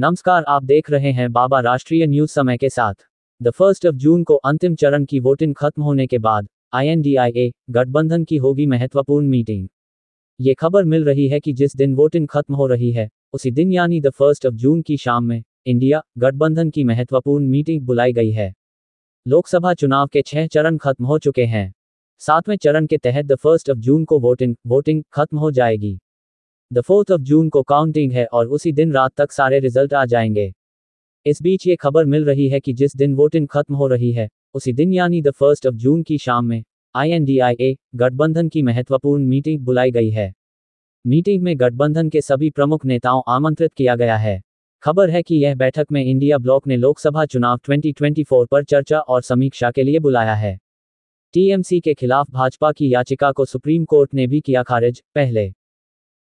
नमस्कार आप देख रहे हैं बाबा राष्ट्रीय न्यूज समय के साथ द फर्स्ट ऑफ जून को अंतिम चरण की वोटिंग खत्म होने के बाद आईएनडीआईए गठबंधन की होगी महत्वपूर्ण मीटिंग ये खबर मिल रही है कि जिस दिन वोटिंग खत्म हो रही है उसी दिन यानी द फर्स्ट ऑफ जून की शाम में इंडिया गठबंधन की महत्वपूर्ण मीटिंग बुलाई गई है लोकसभा चुनाव के छह चरण खत्म हो चुके हैं सातवें चरण के तहत द फर्स्ट ऑफ जून को वोटिंग वोटिंग खत्म हो जाएगी द फोर्थ ऑफ जून को काउंटिंग है और उसी दिन रात तक सारे रिजल्ट आ जाएंगे इस बीच ये खबर मिल रही है कि जिस दिन वोटिंग खत्म हो रही है उसी दिन यानी द फर्स्ट ऑफ जून की शाम में आईएनडीआईए गठबंधन की महत्वपूर्ण मीटिंग बुलाई गई है मीटिंग में गठबंधन के सभी प्रमुख नेताओं आमंत्रित किया गया है खबर है कि यह बैठक में इंडिया ब्लॉक ने लोकसभा चुनाव 2024 पर चर्चा और समीक्षा के लिए बुलाया है टीएमसी के खिलाफ भाजपा की याचिका को सुप्रीम कोर्ट ने भी किया खारिज पहले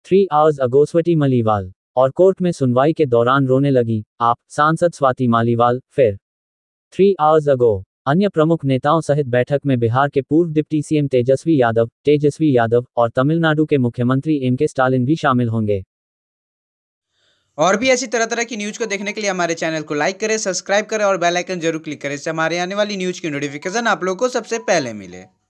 थ्री आवर्स अगोस्वती मलिवाल मलीवाल और कोर्ट में सुनवाई के दौरान रोने लगी आप सांसद स्वाति मालीवाल फिर थ्री आवर्स अगो अन्य प्रमुख नेताओं सहित बैठक में बिहार के पूर्व डिप्टी सीएम तेजस्वी यादव तेजस्वी यादव और तमिलनाडु के मुख्यमंत्री एम के स्टालिन भी शामिल होंगे और भी ऐसी तरह तरह की न्यूज को देखने के लिए हमारे चैनल को लाइक करें सब्सक्राइब करें और बेल आइकन जरूर क्लिक करें इससे हमारे आने वाली न्यूज की नोटिफिकेशन आप लोगों को सबसे पहले मिले